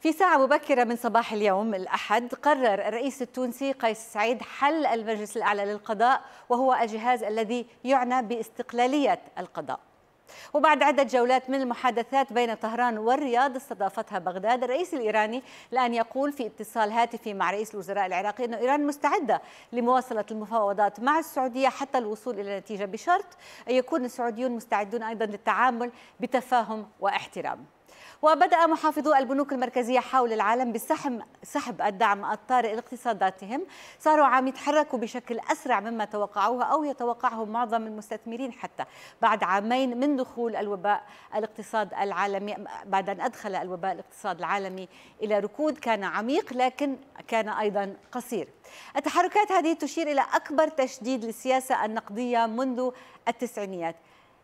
في ساعة مبكرة من صباح اليوم الأحد قرر الرئيس التونسي قيس سعيد حل المجلس الأعلى للقضاء وهو الجهاز الذي يعنى باستقلالية القضاء وبعد عدة جولات من المحادثات بين طهران والرياض استضافتها بغداد الرئيس الإيراني الآن يقول في اتصال هاتفي مع رئيس الوزراء العراقي أن إيران مستعدة لمواصلة المفاوضات مع السعودية حتى الوصول إلى نتيجة بشرط أن يكون السعوديون مستعدون أيضا للتعامل بتفاهم واحترام وبدأ محافظو البنوك المركزية حول العالم بسحب سحب الدعم الطارئ لاقتصاداتهم صاروا عم يتحركوا بشكل أسرع مما توقعوه أو يتوقعه معظم المستثمرين حتى بعد عامين من دخول الوباء الاقتصاد العالمي بعد أن أدخل الوباء الاقتصاد العالمي إلى ركود كان عميق لكن كان أيضا قصير التحركات هذه تشير إلى أكبر تشديد للسياسة النقدية منذ التسعينيات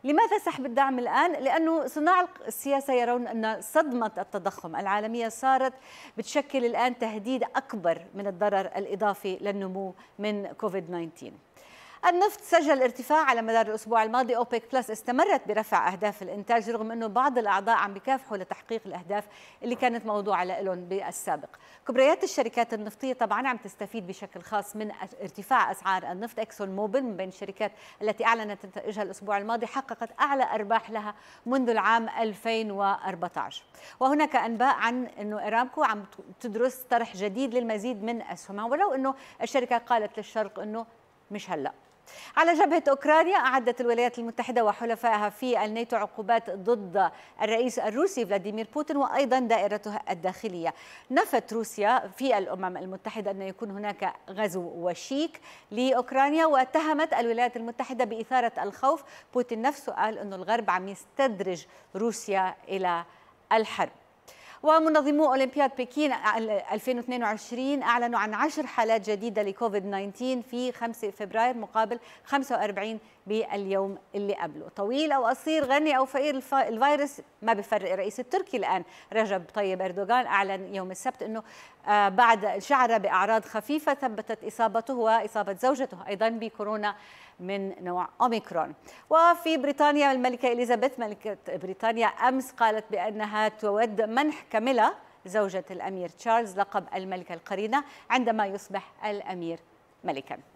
لماذا سحب الدعم الآن؟ لأنه صناع السياسة يرون أن صدمة التضخم العالمية صارت بتشكل الآن تهديد أكبر من الضرر الإضافي للنمو من كوفيد 19 النفط سجل ارتفاع على مدار الأسبوع الماضي أوبيك بلس استمرت برفع أهداف الإنتاج رغم أنه بعض الأعضاء عم بكافحوا لتحقيق الأهداف اللي كانت موضوعة لهم بالسابق كبريات الشركات النفطية طبعا عم تستفيد بشكل خاص من ارتفاع أسعار النفط إكسون موبل من بين الشركات التي أعلنت إنتاجها الأسبوع الماضي حققت أعلى أرباح لها منذ العام 2014 وهناك أنباء عن أنه إرامكو عم تدرس طرح جديد للمزيد من أسهمها ولو أنه الشركة قالت للشرق أنه مش هلأ على جبهة أوكرانيا أعدت الولايات المتحدة وحلفائها في الناتو عقوبات ضد الرئيس الروسي فلاديمير بوتين وأيضا دائرته الداخلية نفت روسيا في الأمم المتحدة أن يكون هناك غزو وشيك لأوكرانيا واتهمت الولايات المتحدة بإثارة الخوف بوتين نفسه قال أن الغرب عم يستدرج روسيا إلى الحرب ومنظمو أولمبياد بكين 2022 أعلنوا عن 10 حالات جديدة لكوفيد 19 في 5 فبراير مقابل 45 باليوم اللي قبله طويل أو قصير غني أو فقير الفيروس ما بفرق الرئيس التركي الآن رجب طيب أردوغان أعلن يوم السبت أنه آه، بعد شعر بأعراض خفيفة ثبتت إصابته وإصابة زوجته أيضا بكورونا من نوع أوميكرون وفي بريطانيا الملكة إليزابيث ملكة بريطانيا أمس قالت بأنها تود منح كاميلا زوجة الأمير تشارلز لقب الملكة القرينة عندما يصبح الأمير ملكاً